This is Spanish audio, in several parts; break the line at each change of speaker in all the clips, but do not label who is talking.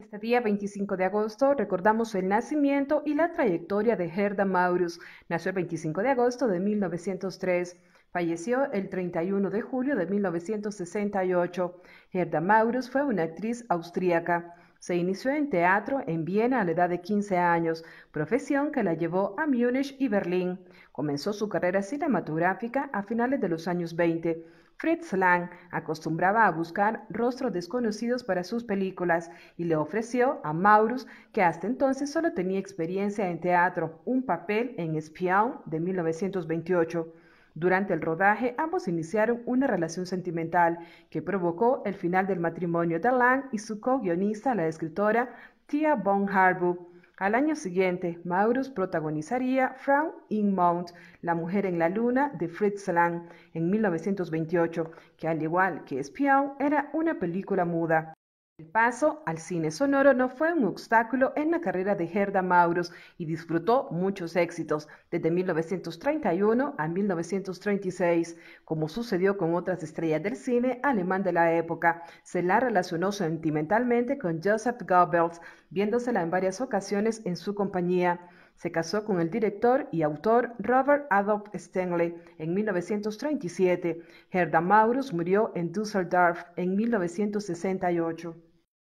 Este día 25 de agosto recordamos el nacimiento y la trayectoria de Gerda Maurus. Nació el 25 de agosto de 1903. Falleció el 31 de julio de 1968. Gerda Maurus fue una actriz austríaca. Se inició en teatro en Viena a la edad de 15 años, profesión que la llevó a Múnich y Berlín. Comenzó su carrera cinematográfica a finales de los años 20. Fritz Lang acostumbraba a buscar rostros desconocidos para sus películas y le ofreció a Maurus, que hasta entonces solo tenía experiencia en teatro, un papel en Espion de 1928. Durante el rodaje, ambos iniciaron una relación sentimental que provocó el final del matrimonio de Lang y su co-guionista, la escritora Tia Von Harbour. Al año siguiente, Maurus protagonizaría Frau in Mount, La mujer en la luna de Fritz Lang, en 1928, que al igual que Espion era una película muda. El paso al cine sonoro no fue un obstáculo en la carrera de Gerda Mauros y disfrutó muchos éxitos desde 1931 a 1936, como sucedió con otras estrellas del cine alemán de la época. Se la relacionó sentimentalmente con Joseph Goebbels, viéndosela en varias ocasiones en su compañía. Se casó con el director y autor Robert Adolf Stanley en 1937. Gerda Maurus murió en Düsseldorf en 1968.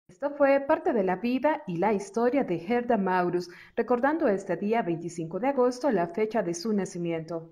Esto fue parte de la vida y la historia de Gerda Maurus, recordando este día 25 de agosto la fecha de su nacimiento.